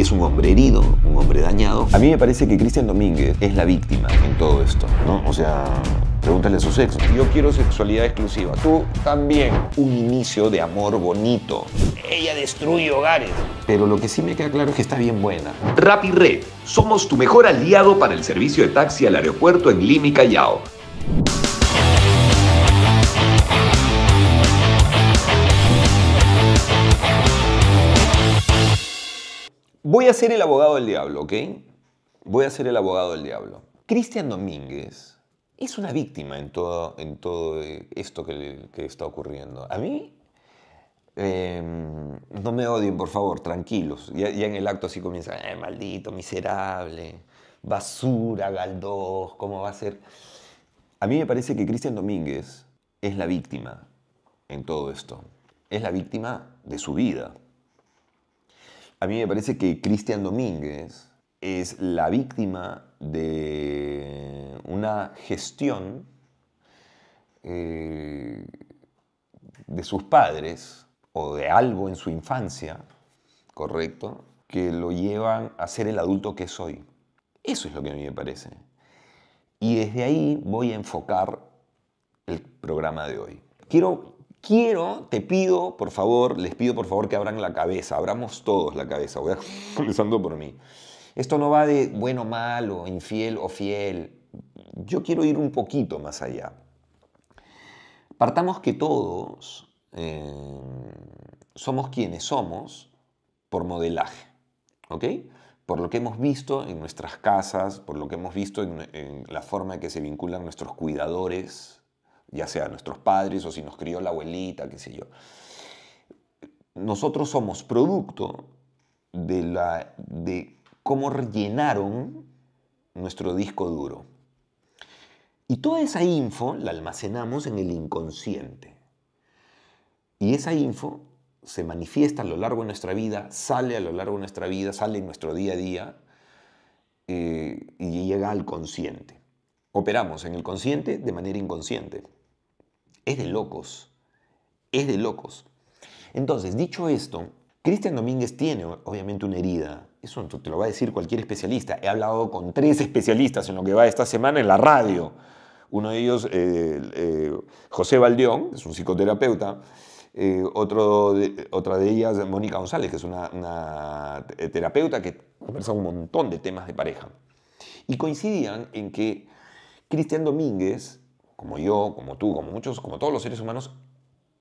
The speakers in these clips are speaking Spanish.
es un hombre herido, un hombre dañado. A mí me parece que Cristian Domínguez es la víctima en todo esto, ¿no? O sea, pregúntale a su sexo. Yo quiero sexualidad exclusiva. Tú también. Un inicio de amor bonito. Ella destruye hogares. Pero lo que sí me queda claro es que está bien buena. Red, Somos tu mejor aliado para el servicio de taxi al aeropuerto en Lima y Callao. Voy a ser el abogado del diablo, ¿ok? Voy a ser el abogado del diablo. Cristian Domínguez es una víctima en todo, en todo esto que, está ocurriendo. A mí, em, no me odien, por favor, tranquilos. Ya, en el acto así comienza, eh, maldito, miserable, basura, galdós, ¿cómo va a ser? A mí me parece que Cristian Domínguez es la víctima en todo esto. Es la víctima de su vida. A mí me parece que Cristian Domínguez es la víctima de una gestión eh, de sus padres o de algo en su infancia, ¿correcto? Que lo llevan a ser el adulto que soy. Eso es lo que a mí me parece. Y desde ahí voy a enfocar el programa de hoy. Quiero Quiero, te pido, por favor, les pido por favor que abran la cabeza, abramos todos la cabeza, voy a por mí. Esto no va de bueno, malo, infiel o fiel. Yo quiero ir un poquito más allá. Partamos que todos eh, somos quienes somos por modelaje, ¿ok? Por lo que hemos visto en nuestras casas, por lo que hemos visto en la forma en que se vinculan nuestros cuidadores ya sea nuestros padres o si nos crió la abuelita, qué sé yo. Nosotros somos producto de, cómo rellenaron nuestro disco duro. Y toda esa info la almacenamos en el inconsciente. Y esa info se manifiesta a lo largo de nuestra vida, sale a lo largo de nuestra vida, sale en nuestro día a día eh, y llega al consciente. Operamos en el consciente de manera inconsciente. Es de locos. Es de locos. Entonces, dicho esto, Cristian Domínguez tiene obviamente una herida. Eso te lo va a decir cualquier especialista. He hablado con tres especialistas en lo que va esta semana en la radio. Uno de ellos, eh, eh, José Valdeón, es un psicoterapeuta. Eh, otro otra de ellas, Mónica González, que es una, una terapeuta que conversa un montón de temas de pareja. Y coincidían en que Cristian Domínguez como yo, como tú, como muchos, como todos los seres humanos,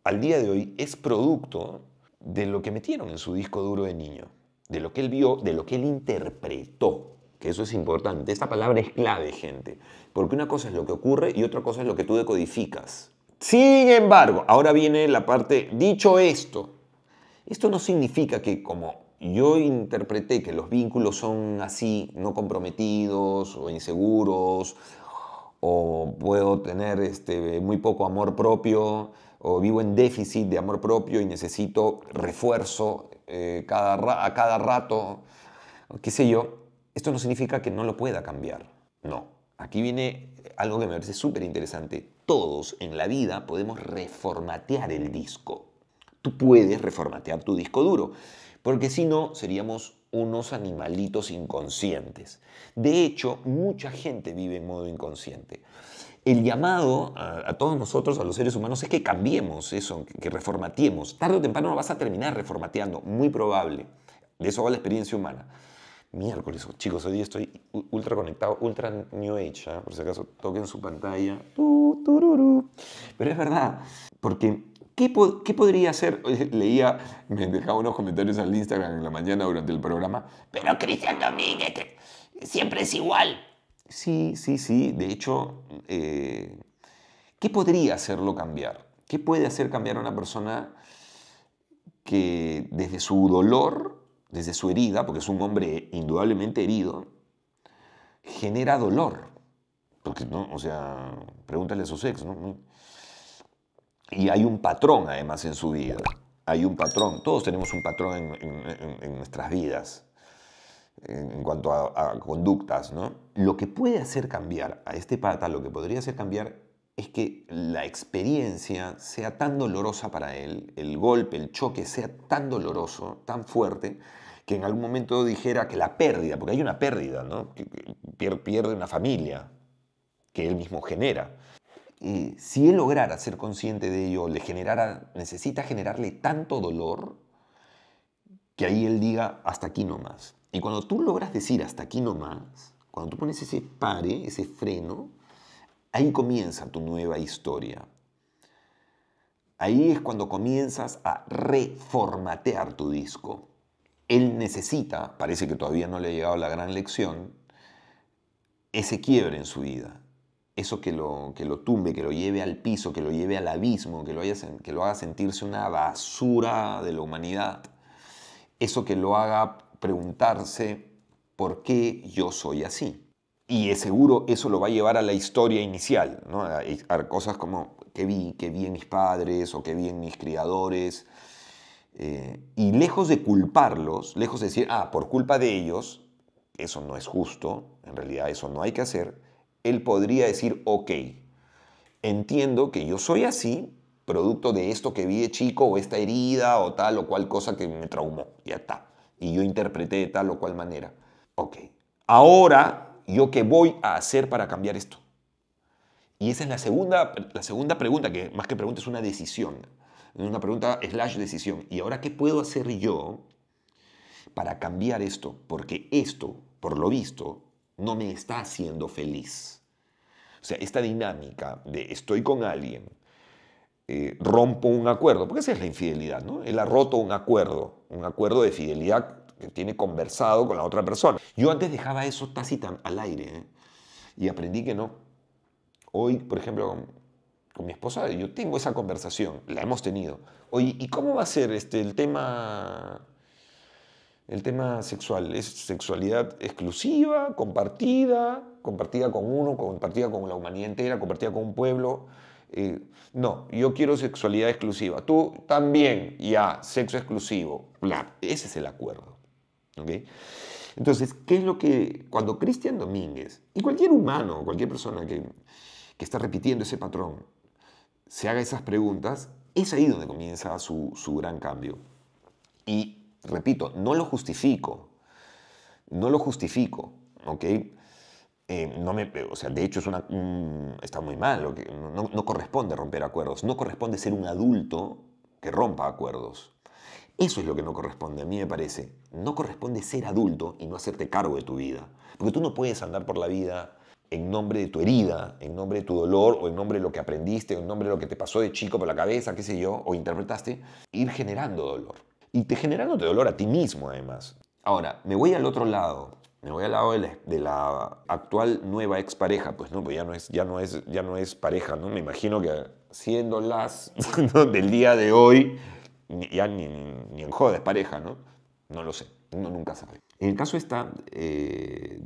al día de hoy es producto de lo que metieron en su disco duro de niño, de lo que él vio, de lo que él interpretó, que eso es importante. Esta palabra es clave, gente, porque una cosa es lo que ocurre y otra cosa es lo que tú decodificas. Sin embargo, ahora viene la parte, dicho esto, esto no significa que como yo interpreté que los vínculos son así, no comprometidos o inseguros o puedo tener este, muy poco amor propio, o vivo en déficit de amor propio y necesito refuerzo eh, cada a cada rato, qué sé yo, esto no significa que no lo pueda cambiar. No, aquí viene algo que me parece súper interesante. Todos en la vida podemos reformatear el disco. Tú puedes reformatear tu disco duro porque si no seríamos unos animalitos inconscientes. De hecho, mucha gente vive en modo inconsciente. El llamado a, todos nosotros, a los seres humanos, es que cambiemos eso, que reformateemos. Tarde o temprano vas a terminar reformateando, muy probable. De eso va la experiencia humana. Miércoles, chicos, hoy estoy ultra conectado, ultra New Age, ¿ah? por si acaso toquen su pantalla. Pero es verdad, porque ¿Qué, podría hacer? Leía, me dejaba unos comentarios al Instagram en la mañana durante el programa, pero Cristian Domínguez siempre es igual. Sí, sí, sí, de hecho, eh, ¿qué podría hacerlo cambiar? ¿Qué puede hacer cambiar a una persona que desde su dolor, desde su herida, porque es un hombre indudablemente herido, genera dolor? Porque, o sea, pregúntale a su sexo, ¿no? Y hay un patrón además en su vida. Hay un patrón. Todos tenemos un patrón en, nuestras vidas en, cuanto a, conductas, ¿no? Lo que puede hacer cambiar a este pata, lo que podría hacer cambiar es que la experiencia sea tan dolorosa para él, el golpe, el choque sea tan doloroso, tan fuerte, que en algún momento dijera que la pérdida, porque hay una pérdida, ¿no? Pierde una familia que él mismo genera si él lograra ser consciente de ello, le generara, necesita generarle tanto dolor que ahí él diga hasta aquí no más. Y cuando tú logras decir hasta aquí no más, cuando tú pones ese pare, ese freno, ahí comienza tu nueva historia. Ahí es cuando comienzas a reformatear tu disco. Él necesita, parece que todavía no le ha llegado la gran lección, ese quiebre en su vida eso que lo, tumbe, que lo lleve al piso, que lo lleve al abismo, que lo, haga sentirse una basura de la humanidad, eso que lo haga preguntarse por qué yo soy así. Y es seguro eso lo va a llevar a la historia inicial, a, cosas como qué vi, qué vi en mis padres o qué vi en mis criadores. Eh, y lejos de culparlos, lejos de decir, ah, por culpa de ellos, eso no es justo, en realidad eso no hay que hacer, él podría decir, ok, entiendo que yo soy así, producto de esto que vi de chico, o esta herida, o tal o cual cosa que me traumó, ya está. Y yo interpreté de tal o cual manera. Ok, ahora, ¿yo qué voy a hacer para cambiar esto? Y esa es la segunda, la segunda pregunta, que más que pregunta es una decisión. Es Una pregunta slash decisión. ¿Y ahora qué puedo hacer yo para cambiar esto? Porque esto, por lo visto, no me está haciendo feliz. O sea, esta dinámica de estoy con alguien, eh, rompo un acuerdo, porque esa es la infidelidad, ¿no? Él ha roto un acuerdo, un acuerdo de fidelidad que tiene conversado con la otra persona. Yo antes dejaba eso tácita al aire ¿eh? y aprendí que no. Hoy, por ejemplo, con, mi esposa, yo tengo esa conversación, la hemos tenido. Oye, ¿y cómo va a ser este, el tema el tema sexual. ¿Es sexualidad exclusiva, compartida, compartida con uno, compartida con la humanidad entera, compartida con un pueblo? Eh, no, yo quiero sexualidad exclusiva. Tú también, ya, sexo exclusivo. Bla, ese es el acuerdo. Entonces, ¿qué es lo que cuando Cristian Domínguez y cualquier humano, cualquier persona que, que está repitiendo ese patrón, se haga esas preguntas, es ahí donde comienza su, su gran cambio. Y Repito, no lo justifico. No lo justifico, ¿ok? Eh, no me, o sea, de hecho es una, está muy mal, no, no corresponde romper acuerdos, no corresponde ser un adulto que rompa acuerdos. Eso es lo que no corresponde, a mí me parece. No corresponde ser adulto y no hacerte cargo de tu vida. Porque tú no puedes andar por la vida en nombre de tu herida, en nombre de tu dolor, o en nombre de lo que aprendiste, o en nombre de lo que te pasó de chico por la cabeza, qué sé yo, o interpretaste, ir generando dolor y te generándote dolor a ti mismo además. Ahora, me voy al otro lado, me voy al lado de la, actual nueva expareja, pues no, pues ya no es, ya no es, ya no es pareja, ¿no? Me imagino que siendo las del día de hoy, ya ni, en jodas pareja, ¿no? No lo sé, uno nunca sabe. En el caso de esta eh,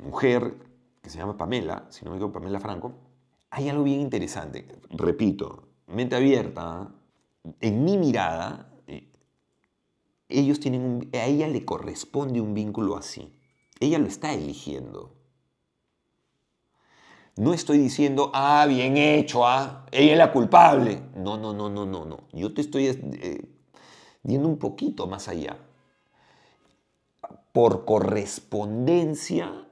mujer que se llama Pamela, si no me equivoco, Pamela Franco, hay algo bien interesante. Repito, mente abierta, en mi mirada, ellos tienen a ella le corresponde un vínculo así. Ella lo está eligiendo. No estoy diciendo, ah, bien hecho, ah, ella es la culpable. No, no, no, no, no, no. Yo te estoy viendo eh, un poquito más allá. Por correspondencia,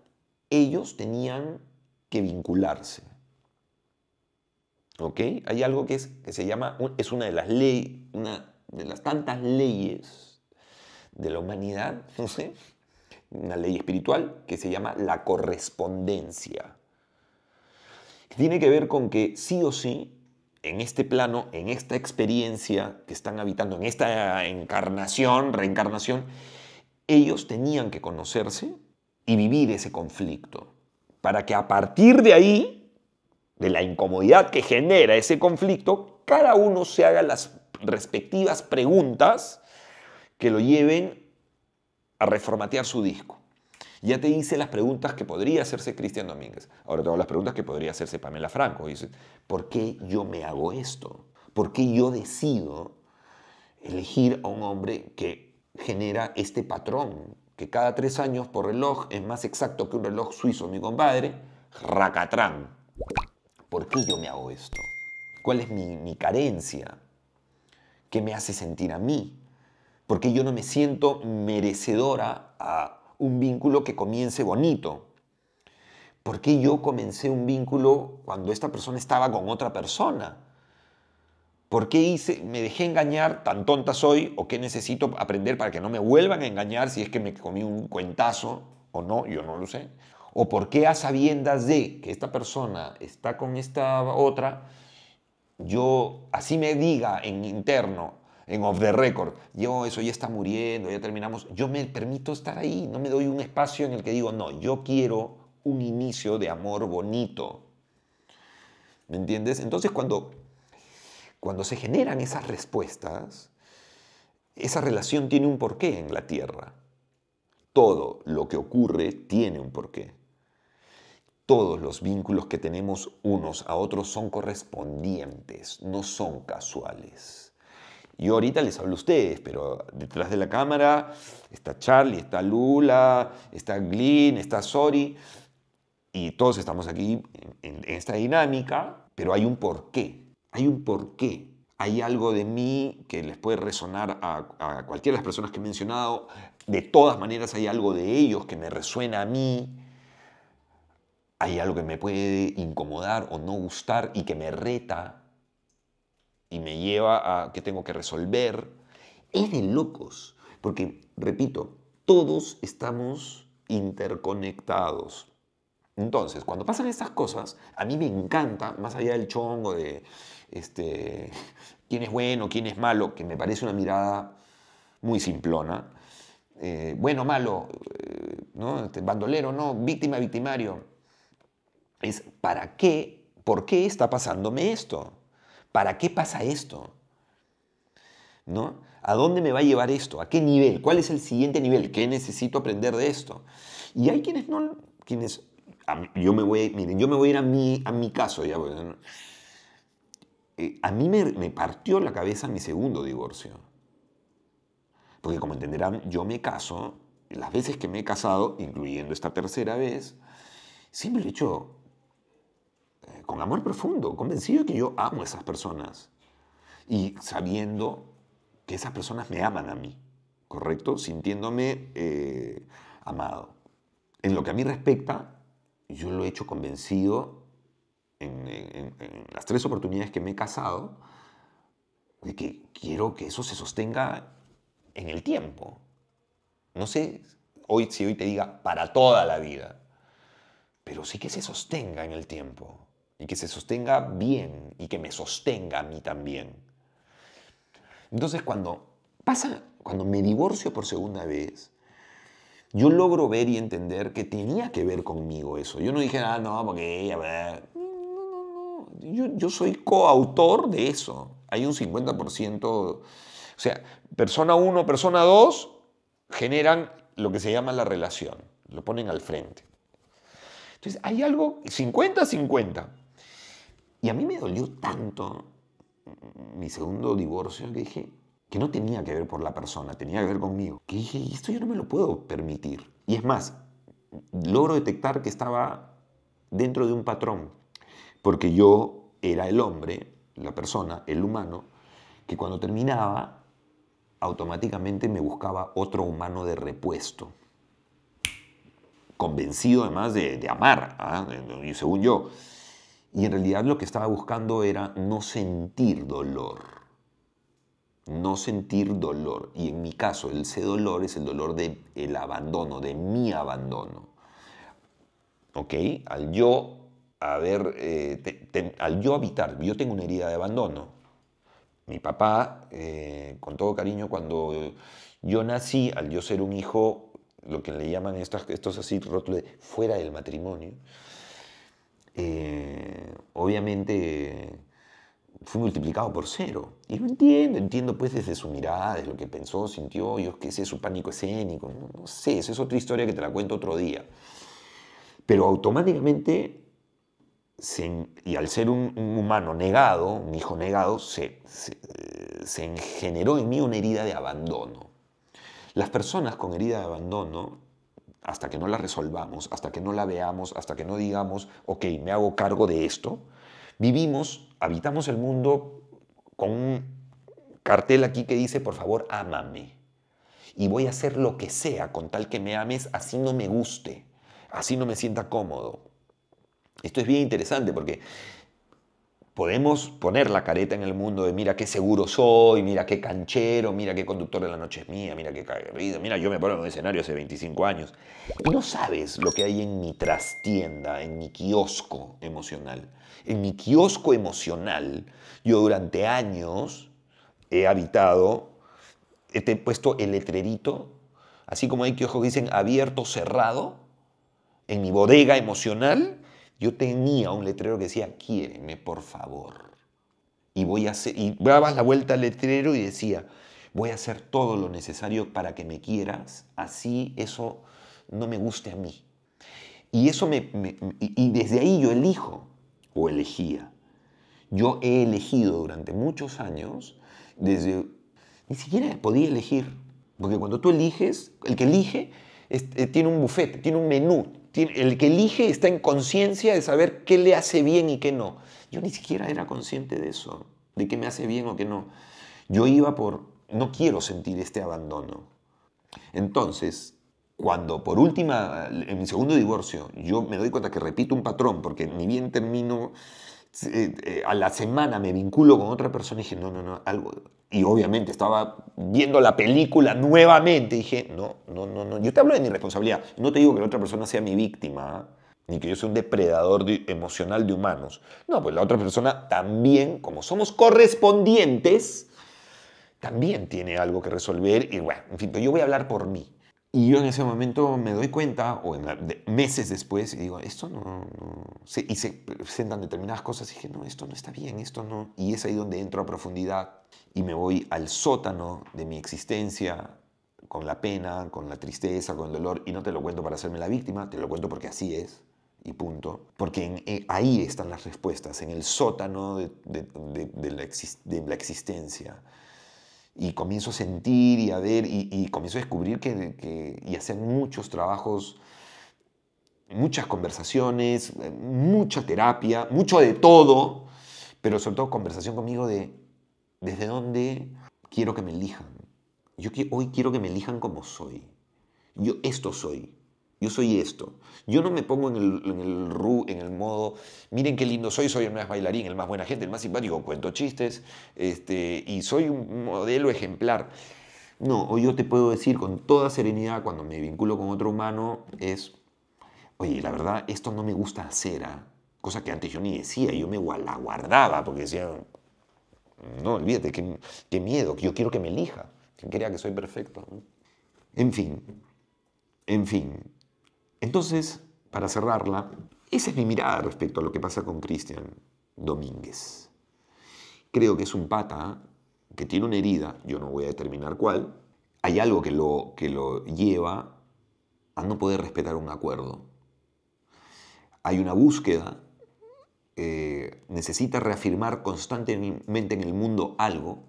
ellos tenían que vincularse. ¿Ok? Hay algo que, es, que se llama, es una de las leyes, una de las tantas leyes de la humanidad, no sé, una ley espiritual que se llama la correspondencia, tiene que ver con que sí o sí, en este plano, en esta experiencia que están habitando, en esta encarnación, reencarnación, ellos tenían que conocerse y vivir ese conflicto, para que a partir de ahí, de la incomodidad que genera ese conflicto, cada uno se haga las respectivas preguntas que lo lleven a reformatear su disco. Ya te hice las preguntas que podría hacerse Cristian Domínguez. Ahora tengo las preguntas que podría hacerse Pamela Franco. Dice: ¿por qué yo me hago esto? ¿Por qué yo decido elegir a un hombre que genera este patrón? Que cada tres años por reloj es más exacto que un reloj suizo, mi compadre. Racatrán. ¿Por qué yo me hago esto? ¿Cuál es mi, mi carencia? ¿Qué me hace sentir a mí? ¿Por qué yo no me siento merecedora a un vínculo que comience bonito. ¿Por qué yo comencé un vínculo cuando esta persona estaba con otra persona? ¿Por qué hice, me dejé engañar, tan tonta soy, o qué necesito aprender para que no me vuelvan a engañar si es que me comí un cuentazo o no, yo no lo sé? ¿O por qué a sabiendas de que esta persona está con esta otra, yo así me diga en interno, en off the record. Yo, eso ya está muriendo, ya terminamos. Yo me permito estar ahí, no me doy un espacio en el que digo, no, yo quiero un inicio de amor bonito. ¿Me entiendes? Entonces cuando, cuando se generan esas respuestas, esa relación tiene un porqué en la Tierra. Todo lo que ocurre tiene un porqué. Todos los vínculos que tenemos unos a otros son correspondientes, no son casuales. Yo ahorita les hablo a ustedes, pero detrás de la cámara está Charlie, está Lula, está Glyn, está Sori, y todos estamos aquí en, esta dinámica, pero hay un porqué, hay un porqué. Hay algo de mí que les puede resonar a, a cualquiera de las personas que he mencionado. De todas maneras, hay algo de ellos que me resuena a mí. Hay algo que me puede incomodar o no gustar y que me reta y me lleva a que tengo que resolver, es de locos. Porque, repito, todos estamos interconectados. Entonces, cuando pasan estas cosas, a mí me encanta, más allá del chongo de este, quién es bueno, quién es malo, que me parece una mirada muy simplona. Eh, bueno, malo, eh, este, bandolero, no, víctima, victimario. Es para qué, por qué está pasándome esto. ¿Para qué pasa esto? ¿No? ¿A dónde me va a llevar esto? ¿A qué nivel? ¿Cuál es el siguiente nivel? ¿Qué necesito aprender de esto? Y hay quienes no, quienes, yo me voy, miren, yo me voy a ir a mi, a mi caso pues, eh, a mí me, me partió la cabeza mi segundo divorcio. Porque como entenderán, yo me caso, las veces que me he casado, incluyendo esta tercera vez, siempre he hecho eh, con amor profundo, convencido de que yo amo a esas personas y sabiendo que esas personas me aman a mí, ¿correcto? Sintiéndome eh, amado. En lo que a mí respecta, yo lo he hecho convencido en, en las tres oportunidades que me he casado de que quiero que eso se sostenga en el tiempo. No sé hoy, si hoy te diga para toda la vida, pero sí que se sostenga en el tiempo y que se sostenga bien y que me sostenga a mí también. Entonces cuando pasa, cuando me divorcio por segunda vez, yo logro ver y entender que tenía que ver conmigo eso. Yo no dije, ah, no, porque ella... No, no, no. Yo, yo soy coautor de eso. Hay un 50%, o sea, persona 1, persona 2 generan lo que se llama la relación, lo ponen al frente. Entonces, hay algo 50-50. Y a mí me dolió tanto mi segundo divorcio que dije que no tenía que ver por la persona, tenía que ver conmigo. Que dije, esto yo no me lo puedo permitir. Y es más, logro detectar que estaba dentro de un patrón, porque yo era el hombre, la persona, el humano, que cuando terminaba automáticamente me buscaba otro humano de repuesto. Convencido además de, amar, ¿ah? y según yo. Y en realidad lo que estaba buscando era no sentir dolor. No sentir dolor. Y en mi caso, el sé dolor es el dolor del abandono, de mi abandono. ¿Ok? Al yo haber, eh, al yo habitar, yo tengo una herida de abandono. Mi papá, eh, con todo cariño, cuando yo nací, al yo ser un hijo, lo que le llaman estos, estos así rótulos, fuera del matrimonio, eh, obviamente fue multiplicado por cero. Y lo entiendo, entiendo pues desde su mirada, desde lo que pensó, sintió, yo qué sé, su pánico escénico, no, sé, esa es otra historia que te la cuento otro día. Pero automáticamente, y al ser un, humano negado, un hijo negado, se, se, se generó en mí una herida de abandono. Las personas con herida de abandono hasta que no la resolvamos, hasta que no la veamos, hasta que no digamos, ok, me hago cargo de esto, vivimos, habitamos el mundo con un cartel aquí que dice, por favor, ámame. Y voy a hacer lo que sea con tal que me ames, así no me guste, así no me sienta cómodo. Esto es bien interesante porque podemos poner la careta en el mundo de mira qué seguro soy, mira qué canchero, mira qué conductor de la noche es mía, mira qué caguerrido, mira yo me pongo en un escenario hace 25 años. Y no sabes lo que hay en mi trastienda, en mi kiosco emocional. En mi kiosco emocional, yo durante años he habitado, he puesto el letrerito, así como hay kioscos que dicen abierto, cerrado, en mi bodega emocional, yo tenía un letrero que decía, quiéreme, por favor. Y, voy a hacer, y dabas la vuelta al letrero y decía, voy a hacer todo lo necesario para que me quieras, así eso no me guste a mí. Y eso me, y desde ahí yo elijo o elegía. Yo he elegido durante muchos años, desde ni siquiera podía elegir, porque cuando tú eliges, el que elige eh, tiene un buffet, tiene un menú. el que elige está en conciencia de saber qué le hace bien y qué no. Yo ni siquiera era consciente de eso, de qué me hace bien o qué no. Yo iba por, no quiero sentir este abandono. Entonces, cuando por última, en mi segundo divorcio, yo me doy cuenta que repito un patrón, porque ni bien termino, eh, eh, a la semana me vinculo con otra persona y dije, no, no, no, algo, y obviamente estaba viendo la película nuevamente, dije, no, no, no, no, yo te hablo de mi responsabilidad, no te digo que la otra persona sea mi víctima, ni que yo sea un depredador emocional de humanos, no, pues la otra persona también, como somos correspondientes, también tiene algo que resolver y bueno, en fin, yo voy a hablar por mí. Y yo en ese momento me doy cuenta, o meses después, y digo, esto no... se, y se presentan determinadas cosas y dije, no, esto no está bien, esto no... Y es ahí donde entro a profundidad y me voy al sótano de mi existencia, con la pena, con la tristeza, con el dolor, y no te lo cuento para hacerme la víctima, te lo cuento porque así es, y punto. Porque eh, ahí están las respuestas, en el sótano de, la, de la existencia y comienzo a sentir y a ver y, comienzo a descubrir que, y hacer muchos trabajos, muchas conversaciones, eh, mucha terapia, mucho de todo, pero sobre todo conversación conmigo de desde dónde quiero que me elijan. Yo hoy quiero que me elijan como soy. Yo esto soy. Yo soy esto. Yo no me pongo en el, en el en el modo, miren qué lindo soy, soy el más bailarín, el más buena gente, el más simpático, cuento chistes, este, y soy un modelo ejemplar. No, o yo te puedo decir con toda serenidad cuando me vinculo con otro humano es, oye, la verdad, esto no me gusta hacer, ¿ah? cosa que antes yo ni decía, yo me la guardaba porque decía, no, olvídate, qué, miedo, que yo quiero que me elija, que crea que soy perfecto. En fin, en fin, entonces, para cerrarla, esa es mi mirada respecto a lo que pasa con Cristian Domínguez. Creo que es un pata que tiene una herida, yo no voy a determinar cuál, hay algo que lo, que lo lleva a no poder respetar un acuerdo. Hay una búsqueda, eh, necesita reafirmar constantemente en el mundo algo,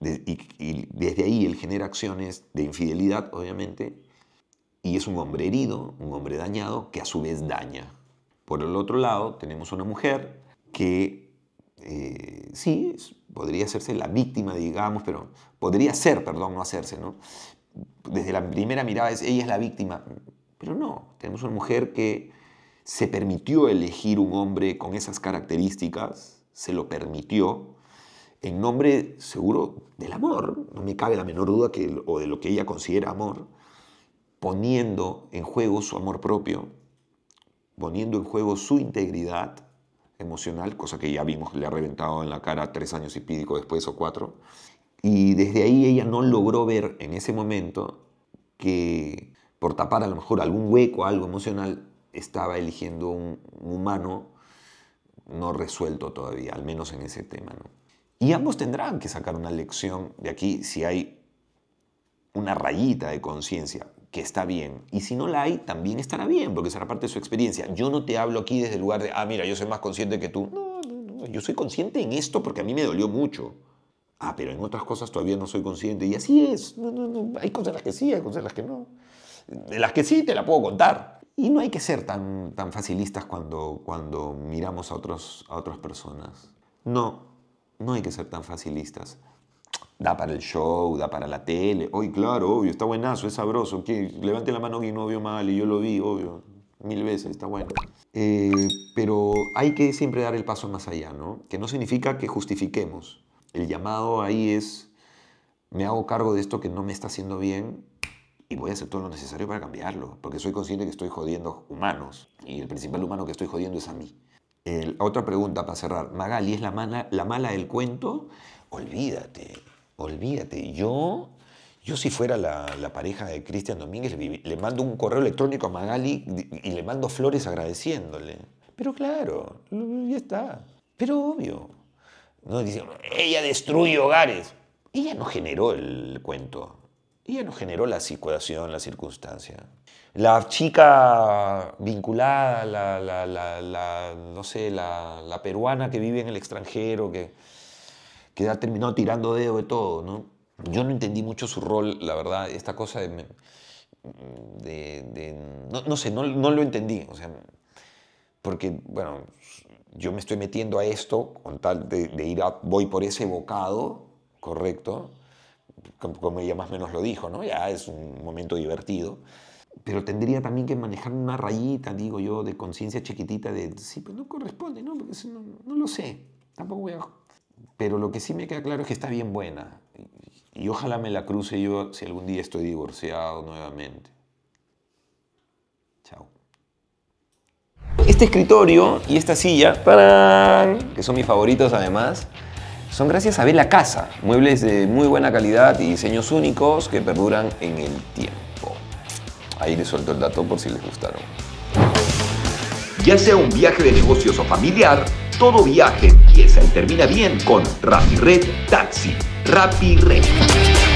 y, y desde ahí él genera acciones de infidelidad, obviamente, y es un hombre herido, un hombre dañado, que a su vez daña. Por el otro lado, tenemos una mujer que eh, sí, podría hacerse la víctima, digamos, pero podría ser, perdón, no hacerse, ¿no? Desde la primera mirada es, ella es la víctima, pero no, tenemos una mujer que se permitió elegir un hombre con esas características, se lo permitió, en nombre seguro del amor, no me cabe la menor duda que, o de lo que ella considera amor, poniendo en juego su amor propio, poniendo en juego su integridad emocional, cosa que ya vimos le ha reventado en la cara tres años y pico después o cuatro. Y desde ahí ella no logró ver en ese momento que por tapar a lo mejor algún hueco, algo emocional, estaba eligiendo un humano no resuelto todavía, al menos en ese tema. Y ambos tendrán que sacar una lección de aquí si hay una rayita de conciencia que está bien. Y si no la hay, también estará bien, porque será parte de su experiencia. Yo no te hablo aquí desde el lugar de, ah, mira, yo soy más consciente que tú. No, no, no. Yo soy consciente en esto porque a mí me dolió mucho. Ah, pero en otras cosas todavía no soy consciente. Y así es. No, no, no. Hay cosas en las que sí, hay cosas en las que no. De las que sí te la puedo contar. Y no hay que ser tan, tan facilistas cuando, cuando miramos a, otros, a otras personas. No, no hay que ser tan facilistas. Da para el show, da para la tele. Hoy, claro, obvio, está buenazo, es sabroso. que Levante la mano y no vio mal y yo lo vi, obvio. Mil veces, está bueno. Eh, pero hay que siempre dar el paso más allá, ¿no? Que no significa que justifiquemos. El llamado ahí es, me hago cargo de esto que no me está haciendo bien y voy a hacer todo lo necesario para cambiarlo, porque soy consciente que estoy jodiendo humanos y el principal humano que estoy jodiendo es a mí. otra pregunta para cerrar. Magali, ¿es la mala, la mala del cuento? Olvídate. Olvídate, yo, yo si fuera la, pareja de Cristian Domínguez, le, mando un correo electrónico a Magali y le mando flores agradeciéndole. Pero claro, ya está. Pero obvio. No dice, ella destruye hogares. Ella no generó el cuento. Ella no generó la situación, la circunstancia. La chica vinculada, la, no sé, la, peruana que vive en el extranjero, que, que ha terminado tirando dedo de todo, ¿no? Yo no entendí mucho su rol, la verdad, esta cosa de... no, sé, no, lo entendí, o sea, porque, bueno, yo me estoy metiendo a esto con tal de, ir a... voy por ese bocado, correcto, como ella más o menos lo dijo, ¿no? Ya es un momento divertido. Pero tendría también que manejar una rayita, digo yo, de conciencia chiquitita de, sí, pues no corresponde, ¿no? Porque no, no lo sé. Tampoco voy a pero lo que sí me queda claro es que está bien buena. Y, ojalá me la cruce yo si algún día estoy divorciado nuevamente. Chao. Este escritorio y esta silla, que son mis favoritos además, son gracias a Bella Casa, muebles de muy buena calidad y diseños únicos que perduran en el tiempo. Ahí les suelto el dato por si les gustaron. Ya sea un viaje de negocios o familiar, todo viaje empieza y termina bien con RapiRed Taxi. RapiRed.